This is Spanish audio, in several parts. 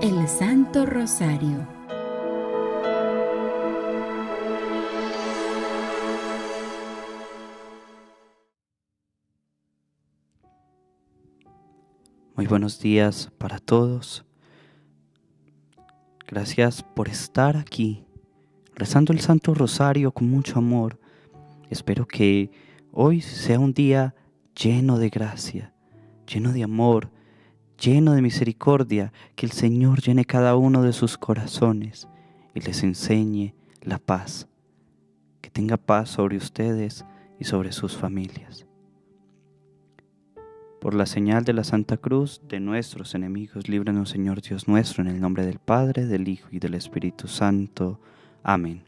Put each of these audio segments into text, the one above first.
El Santo Rosario. Muy buenos días para todos. Gracias por estar aquí, rezando el Santo Rosario con mucho amor. Espero que hoy sea un día lleno de gracia, lleno de amor, lleno de misericordia, que el Señor llene cada uno de sus corazones y les enseñe la paz. Que tenga paz sobre ustedes y sobre sus familias. Por la señal de la Santa Cruz, de nuestros enemigos, líbranos Señor Dios nuestro, en el nombre del Padre, del Hijo y del Espíritu Santo. Amén.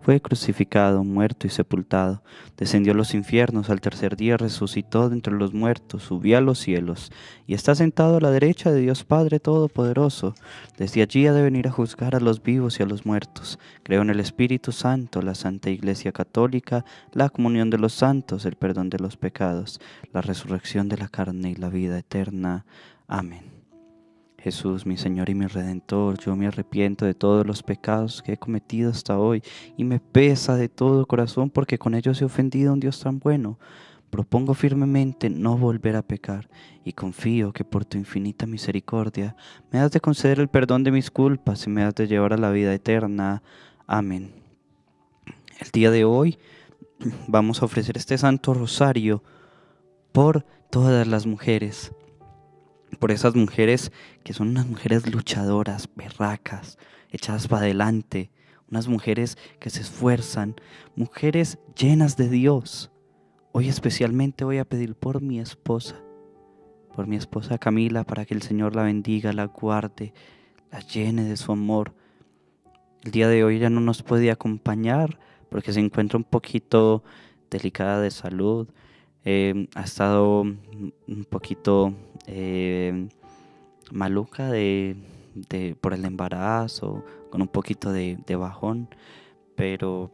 fue crucificado, muerto y sepultado, descendió a los infiernos, al tercer día resucitó de entre los muertos, subió a los cielos, y está sentado a la derecha de Dios Padre Todopoderoso. Desde allí ha de venir a juzgar a los vivos y a los muertos. Creo en el Espíritu Santo, la Santa Iglesia Católica, la comunión de los santos, el perdón de los pecados, la resurrección de la carne y la vida eterna. Amén. Jesús, mi Señor y mi Redentor, yo me arrepiento de todos los pecados que he cometido hasta hoy y me pesa de todo corazón porque con ellos he ofendido a un Dios tan bueno. Propongo firmemente no volver a pecar y confío que por tu infinita misericordia me has de conceder el perdón de mis culpas y me has de llevar a la vida eterna. Amén. El día de hoy vamos a ofrecer este santo rosario por todas las mujeres por esas mujeres que son unas mujeres luchadoras, berracas, echadas para adelante, unas mujeres que se esfuerzan, mujeres llenas de Dios. Hoy especialmente voy a pedir por mi esposa, por mi esposa Camila, para que el Señor la bendiga, la guarde, la llene de su amor. El día de hoy ya no nos puede acompañar porque se encuentra un poquito delicada de salud eh, ha estado un poquito eh, maluca de, por el embarazo, con un poquito de, bajón, pero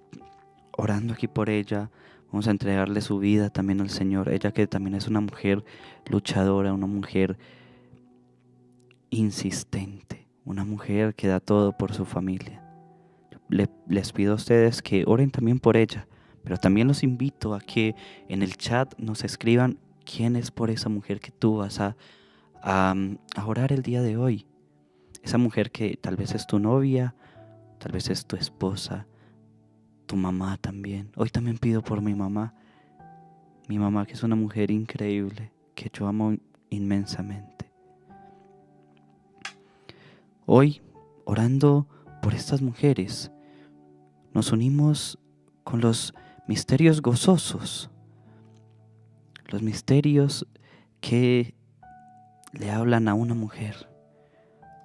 orando aquí por ella, Vamos a entregarle su vida también al Señor. Ella que también es una mujer luchadora, una mujer insistente, una mujer que da todo por su familia. les pido a ustedes que oren también por ella, pero también los invito a que en el chat nos escriban quién es por esa mujer que tú vas mm, a, orar el día de hoy. Esa mujer que tal vez es tu novia, tal vez es tu esposa, tu mamá también. Hoy también pido por mi mamá. Mi mamá que es una mujer increíble, que yo amo inmensamente. Hoy, orando por estas mujeres, nos unimos con los misterios gozosos, los misterios que le hablan a una mujer.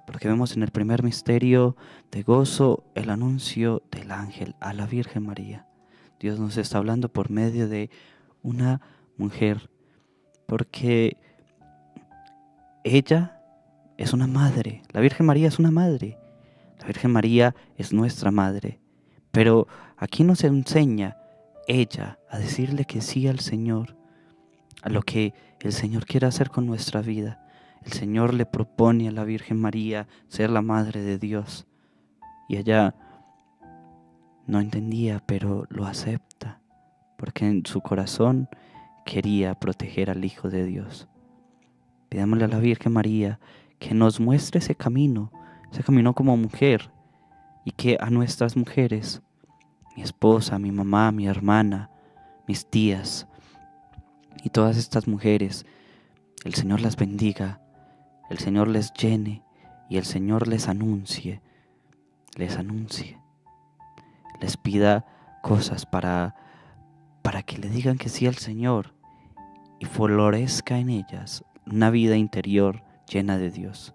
Porque vemos en el primer misterio de gozo el anuncio del ángel a la Virgen María. Dios nos está hablando por medio de una mujer. Porque ella es una madre. La Virgen María es una madre. La Virgen María es nuestra madre. Pero aquí nos enseña ella a decirle que sí al Señor, a lo que el Señor quiere hacer con nuestra vida. El Señor le propone a la Virgen María ser la Madre de Dios. Y ella no entendía, pero lo acepta, porque en su corazón quería proteger al Hijo de Dios. Pidámosle a la Virgen María que nos muestre ese camino, ese camino como mujer, y que a nuestras mujeres mi esposa, mi mamá, mi hermana, mis tías y todas estas mujeres. El Señor las bendiga, el Señor les llene y el Señor les anuncie, les anuncie, les pida cosas para, para que le digan que sí al Señor y florezca en ellas una vida interior llena de Dios.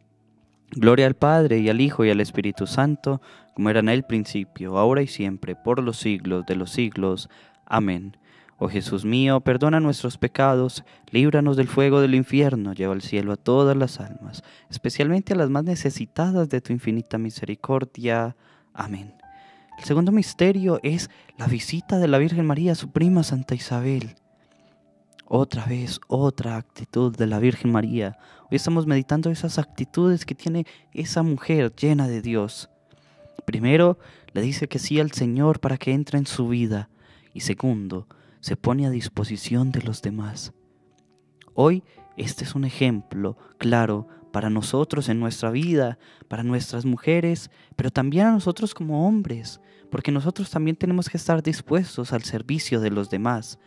Gloria al Padre y al Hijo y al Espíritu Santo, como era en el principio, ahora y siempre, por los siglos de los siglos. Amén. Oh Jesús mío, perdona nuestros pecados, líbranos del fuego del infierno, lleva al cielo a todas las almas, especialmente a las más necesitadas de tu infinita misericordia. Amén. El segundo misterio es la visita de la Virgen María a su prima Santa Isabel. Otra vez, otra actitud de la Virgen María. Hoy estamos meditando esas actitudes que tiene esa mujer llena de Dios. Primero, le dice que sí al Señor para que entre en su vida. Y segundo, se pone a disposición de los demás. Hoy, este es un ejemplo claro para nosotros en nuestra vida, para nuestras mujeres, pero también a nosotros como hombres, porque nosotros también tenemos que estar dispuestos al servicio de los demás,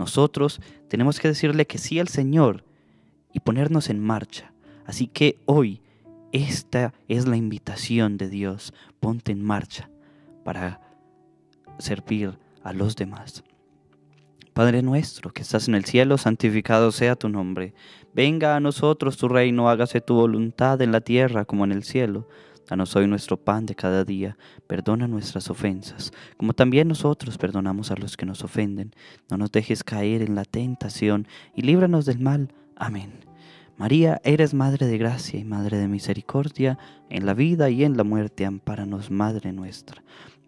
nosotros tenemos que decirle que sí al Señor y ponernos en marcha. Así que hoy esta es la invitación de Dios. Ponte en marcha para servir a los demás. Padre nuestro que estás en el cielo, santificado sea tu nombre. Venga a nosotros tu reino, hágase tu voluntad en la tierra como en el cielo. Danos hoy nuestro pan de cada día, perdona nuestras ofensas, como también nosotros perdonamos a los que nos ofenden. No nos dejes caer en la tentación y líbranos del mal. Amén. María, eres Madre de Gracia y Madre de Misericordia, en la vida y en la muerte, amparanos, Madre nuestra.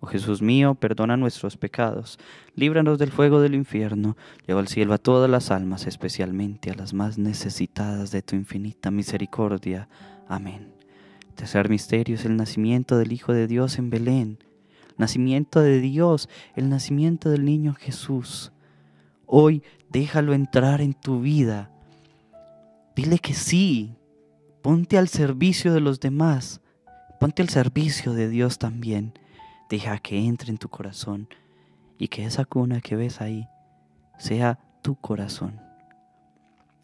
Oh Jesús mío, perdona nuestros pecados, líbranos del fuego del infierno, lleva al cielo a todas las almas, especialmente a las más necesitadas de tu infinita misericordia. Amén. tercer misterio es el nacimiento del Hijo de Dios en Belén, nacimiento de Dios, el nacimiento del niño Jesús. Hoy déjalo entrar en tu vida. Dile que sí, ponte al servicio de los demás, ponte al servicio de Dios también. Deja que entre en tu corazón y que esa cuna que ves ahí sea tu corazón.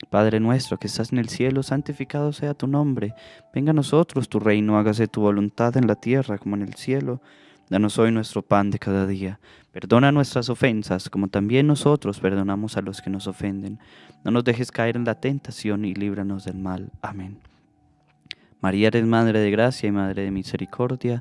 Padre nuestro que estás en el cielo, santificado sea tu nombre. Venga a nosotros tu reino, hágase tu voluntad en la tierra como en el cielo. Danos hoy nuestro pan de cada día. Perdona nuestras ofensas, como también nosotros perdonamos a los que nos ofenden. No nos dejes caer en la tentación y líbranos del mal. Amén. María eres Madre de Gracia y Madre de Misericordia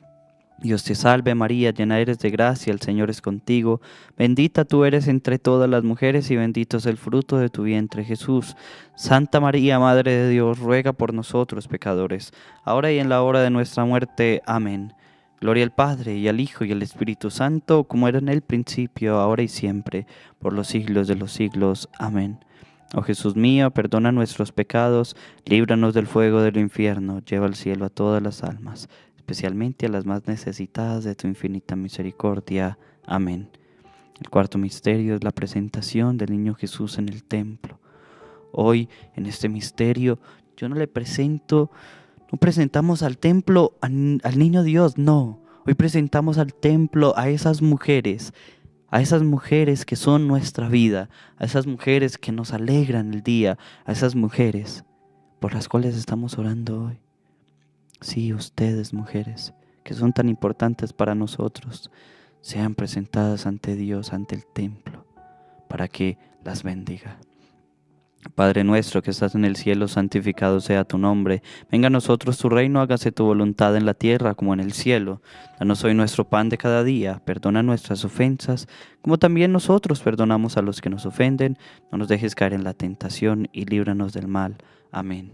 Dios te salve María, llena eres de gracia, el Señor es contigo, bendita tú eres entre todas las mujeres y bendito es el fruto de tu vientre Jesús. Santa María, Madre de Dios, ruega por nosotros pecadores, ahora y en la hora de nuestra muerte. Amén. Gloria al Padre y al Hijo y al Espíritu Santo, como era en el principio, ahora y siempre, por los siglos de los siglos. Amén. Oh Jesús mío, perdona nuestros pecados, líbranos del fuego del infierno, lleva al cielo a todas las almas especialmente a las más necesitadas de tu infinita misericordia. Amén. El cuarto misterio es la presentación del niño Jesús en el templo. Hoy, en este misterio, yo no le presento, no presentamos al templo al niño Dios, no. Hoy presentamos al templo a esas mujeres, a esas mujeres que son nuestra vida, a esas mujeres que nos alegran el día, a esas mujeres por las cuales estamos orando hoy. Sí, ustedes, mujeres, que son tan importantes para nosotros, sean presentadas ante Dios, ante el templo, para que las bendiga. Padre nuestro que estás en el cielo, santificado sea tu nombre. Venga a nosotros tu reino, hágase tu voluntad en la tierra como en el cielo. Danos hoy nuestro pan de cada día, perdona nuestras ofensas, como también nosotros perdonamos a los que nos ofenden. No nos dejes caer en la tentación y líbranos del mal. Amén.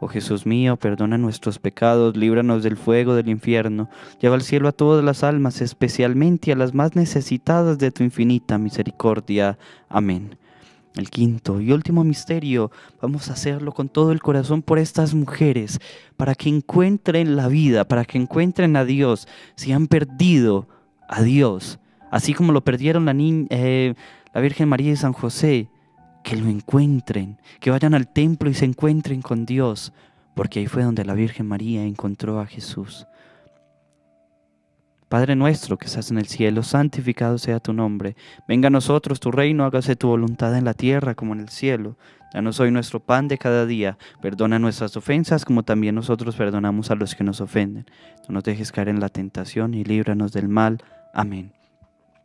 Oh Jesús mío, perdona nuestros pecados, líbranos del fuego del infierno, lleva al cielo a todas las almas, especialmente a las más necesitadas de tu infinita misericordia. Amén. El quinto y último misterio, vamos a hacerlo con todo el corazón por estas mujeres, para que encuentren la vida, para que encuentren a Dios, si han perdido a Dios, así como lo perdieron la, eh, la Virgen María y San José, que lo encuentren, que vayan al templo y se encuentren con Dios, porque ahí fue donde la Virgen María encontró a Jesús. Padre nuestro que estás en el cielo, santificado sea tu nombre. Venga a nosotros tu reino, hágase tu voluntad en la tierra como en el cielo. Danos hoy nuestro pan de cada día. Perdona nuestras ofensas como también nosotros perdonamos a los que nos ofenden. No nos dejes caer en la tentación y líbranos del mal. Amén.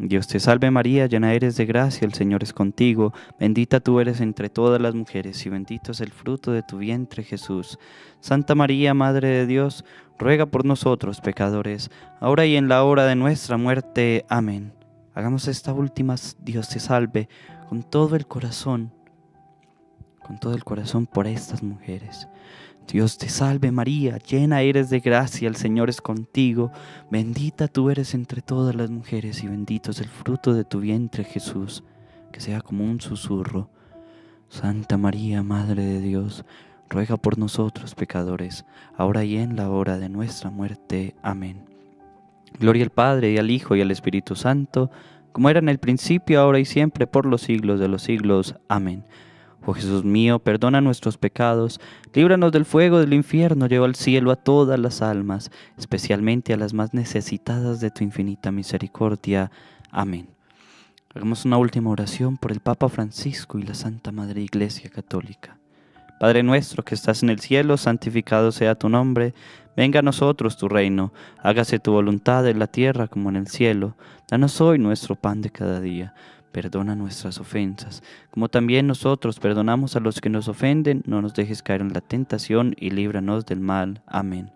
Dios te salve María, llena eres de gracia, el Señor es contigo, bendita tú eres entre todas las mujeres y bendito es el fruto de tu vientre Jesús. Santa María, Madre de Dios, ruega por nosotros pecadores, ahora y en la hora de nuestra muerte. Amén. Hagamos esta última, Dios te salve, con todo el corazón, con todo el corazón por estas mujeres. Dios te salve María, llena eres de gracia, el Señor es contigo, bendita tú eres entre todas las mujeres y bendito es el fruto de tu vientre Jesús, que sea como un susurro. Santa María, Madre de Dios, ruega por nosotros pecadores, ahora y en la hora de nuestra muerte. Amén. Gloria al Padre y al Hijo y al Espíritu Santo, como era en el principio, ahora y siempre, por los siglos de los siglos. Amén. Oh Jesús mío, perdona nuestros pecados, líbranos del fuego del infierno, lleva al cielo a todas las almas, especialmente a las más necesitadas de tu infinita misericordia. Amén. Hagamos una última oración por el Papa Francisco y la Santa Madre Iglesia Católica. Padre nuestro que estás en el cielo, santificado sea tu nombre, venga a nosotros tu reino, hágase tu voluntad en la tierra como en el cielo. Danos hoy nuestro pan de cada día perdona nuestras ofensas, como también nosotros perdonamos a los que nos ofenden, no nos dejes caer en la tentación y líbranos del mal. Amén.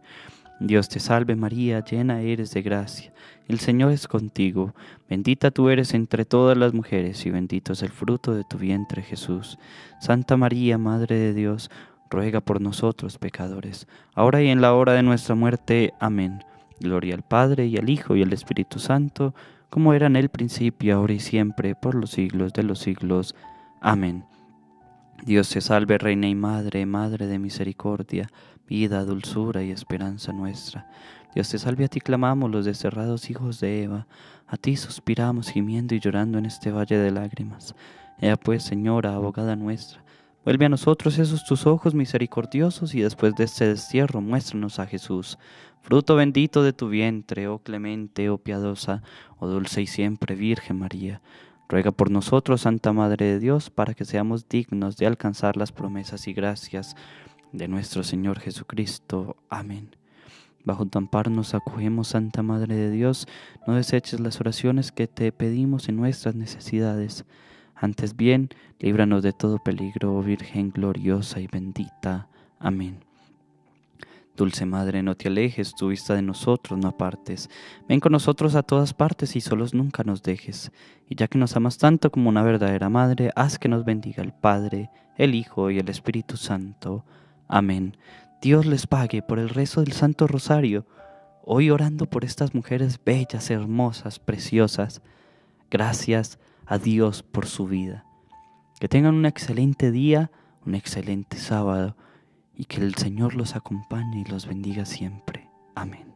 Dios te salve María, llena eres de gracia, el Señor es contigo, bendita tú eres entre todas las mujeres y bendito es el fruto de tu vientre Jesús. Santa María, Madre de Dios, ruega por nosotros pecadores, ahora y en la hora de nuestra muerte. Amén. Gloria al Padre y al Hijo y al Espíritu Santo como era en el principio, ahora y siempre, por los siglos de los siglos. Amén. Dios te salve, Reina y Madre, Madre de misericordia, vida, dulzura y esperanza nuestra. Dios te salve, a ti clamamos los desterrados hijos de Eva, a ti suspiramos gimiendo y llorando en este valle de lágrimas. Ea pues, Señora, abogada nuestra Vuelve a nosotros esos tus ojos misericordiosos y después de este destierro muéstranos a Jesús, fruto bendito de tu vientre, oh clemente, oh piadosa, oh dulce y siempre Virgen María. Ruega por nosotros, Santa Madre de Dios, para que seamos dignos de alcanzar las promesas y gracias de nuestro Señor Jesucristo. Amén. Bajo tu amparo nos acogemos, Santa Madre de Dios, no deseches las oraciones que te pedimos en nuestras necesidades antes bien, líbranos de todo peligro, oh Virgen gloriosa y bendita. Amén. Dulce Madre, no te alejes, tu vista de nosotros no apartes. Ven con nosotros a todas partes y solos nunca nos dejes. Y ya que nos amas tanto como una verdadera Madre, haz que nos bendiga el Padre, el Hijo y el Espíritu Santo. Amén. Dios les pague por el rezo del Santo Rosario, hoy orando por estas mujeres bellas, hermosas, preciosas. Gracias a Dios por su vida. Que tengan un excelente día, un excelente sábado y que el Señor los acompañe y los bendiga siempre. Amén.